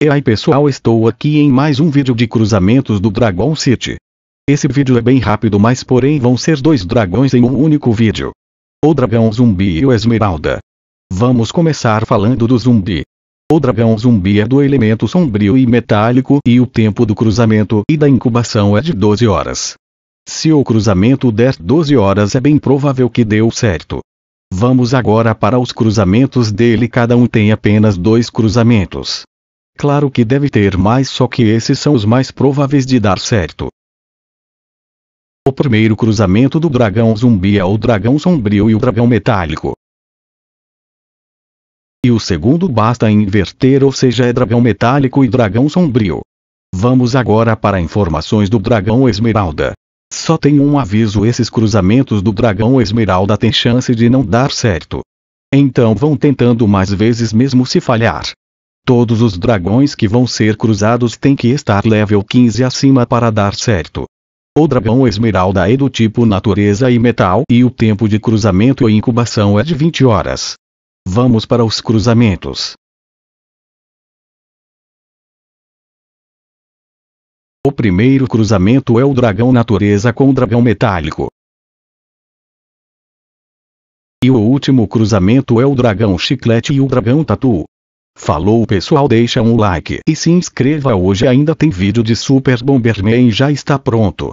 E aí pessoal estou aqui em mais um vídeo de cruzamentos do Dragon City. Esse vídeo é bem rápido mas porém vão ser dois dragões em um único vídeo. O dragão zumbi e o esmeralda. Vamos começar falando do zumbi. O dragão zumbi é do elemento sombrio e metálico e o tempo do cruzamento e da incubação é de 12 horas. Se o cruzamento der 12 horas é bem provável que deu certo. Vamos agora para os cruzamentos dele cada um tem apenas dois cruzamentos. Claro que deve ter mais, só que esses são os mais prováveis de dar certo. O primeiro cruzamento do dragão zumbi é o dragão sombrio e o dragão metálico. E o segundo basta inverter, ou seja, é dragão metálico e dragão sombrio. Vamos agora para informações do dragão esmeralda. Só tem um aviso: esses cruzamentos do dragão esmeralda têm chance de não dar certo. Então vão tentando mais vezes mesmo se falhar. Todos os dragões que vão ser cruzados têm que estar level 15 acima para dar certo. O dragão esmeralda é do tipo natureza e metal e o tempo de cruzamento e incubação é de 20 horas. Vamos para os cruzamentos. O primeiro cruzamento é o dragão natureza com o dragão metálico. E o último cruzamento é o dragão chiclete e o dragão tatu. Falou pessoal deixa um like e se inscreva hoje ainda tem vídeo de Super Bomberman já está pronto.